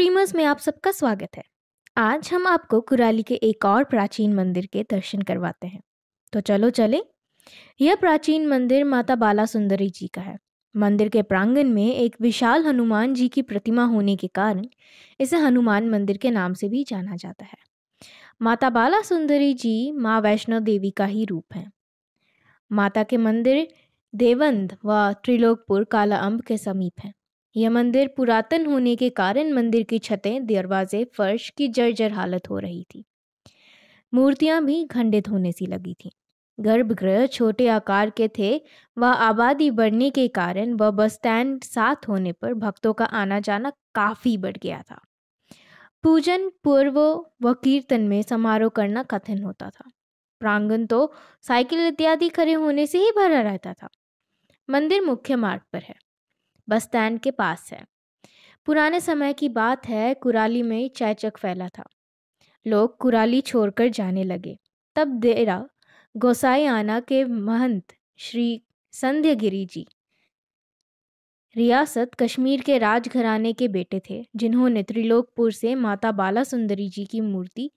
streamers में आप सबका स्वागत है आज हम आपको कुराली के एक और प्राचीन मंदिर के दर्शन करवाते हैं तो चलो चले यह प्राचीन मंदिर माता बाला सुंदरी जी का है मंदिर के प्रांगण में एक विशाल हनुमान जी की प्रतिमा होने के कारण इसे हनुमान मंदिर के नाम से भी जाना जाता है माता बाला सुंदरी जी माँ वैष्णो देवी का ही रूप है माता के मंदिर देवंद व त्रिलोकपुर काला के समीप है यह मंदिर पुरातन होने के कारण मंदिर की छतें दरवाजे फर्श की जर्जर हालत हो रही थी मूर्तियां भी खंडित होने सी लगी थीं गर्भगृह छोटे आकार के थे व आबादी बढ़ने के कारण व बस स्टैंड साथ होने पर भक्तों का आना जाना काफ़ी बढ़ गया था पूजन पूर्व व कीर्तन में समारोह करना कठिन होता था प्रांगण तो साइकिल इत्यादि खड़े होने से ही भरा रहता था मंदिर मुख्य मार्ग पर है बस स्टैंड के पास है पुराने समय की बात है कुराली में चैचक फैला था लोग कुराली छोड़कर जाने लगे तब देरा गोसाई आना के महंत श्री संध्यागिरी जी रियासत कश्मीर के राजघराने के बेटे थे जिन्होंने त्रिलोकपुर से माता बाला सुंदरी जी की मूर्ति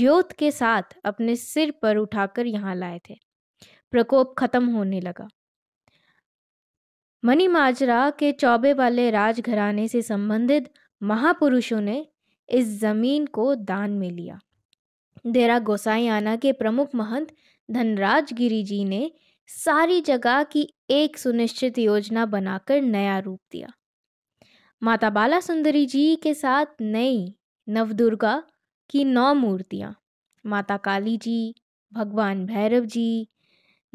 ज्योत के साथ अपने सिर पर उठाकर यहाँ लाए थे प्रकोप खत्म होने लगा मणिमाजरा के चौबे वाले राजघराने से संबंधित महापुरुषों ने इस जमीन को दान में लिया देरा गोसाईयाना के प्रमुख महंत धनराज गिरी जी ने सारी जगह की एक सुनिश्चित योजना बनाकर नया रूप दिया माता बाला सुंदरी जी के साथ नई नवदुर्गा की नौ मूर्तियाँ माता काली जी भगवान भैरव जी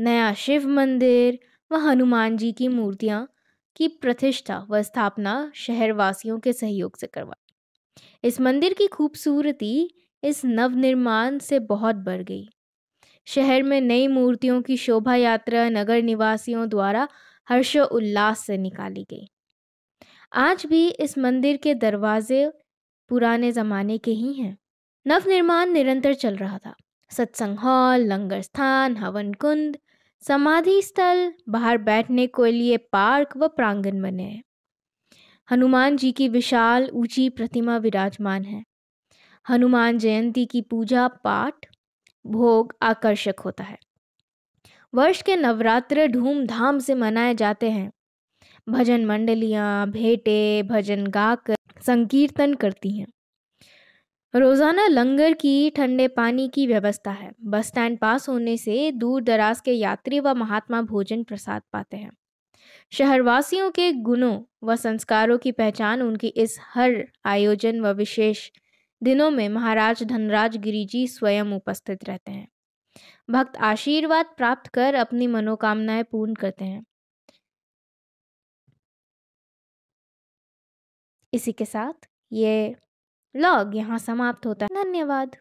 नया शिव मंदिर व हनुमान जी की मूर्तियाँ की प्रतिष्ठा व स्थापना शहरवासियों के सहयोग से करवाई इस मंदिर की खूबसूरती इस नवनिर्माण से बहुत बढ़ गई शहर में नई मूर्तियों की शोभा यात्रा नगर निवासियों द्वारा उल्लास से निकाली गई आज भी इस मंदिर के दरवाजे पुराने ज़माने के ही हैं नवनिर्माण निरंतर चल रहा था सत्संग हॉल लंगर स्थान हवन कुंड समाधि स्थल बाहर बैठने के लिए पार्क व प्रांगण बने हैं हनुमान जी की विशाल ऊंची प्रतिमा विराजमान है हनुमान जयंती की पूजा पाठ भोग आकर्षक होता है वर्ष के नवरात्र धूमधाम से मनाए जाते हैं भजन मंडलियां भेटे भजन गाकर संकीर्तन करती हैं रोज़ाना लंगर की ठंडे पानी की व्यवस्था है बस स्टैंड पास होने से दूर दराज के यात्री व महात्मा भोजन प्रसाद पाते हैं शहरवासियों के गुणों व संस्कारों की पहचान उनकी इस हर आयोजन व विशेष दिनों में महाराज धनराज गिरी जी स्वयं उपस्थित रहते हैं भक्त आशीर्वाद प्राप्त कर अपनी मनोकामनाएं पूर्ण करते हैं इसी के साथ ये लॉग यहाँ समाप्त होता है धन्यवाद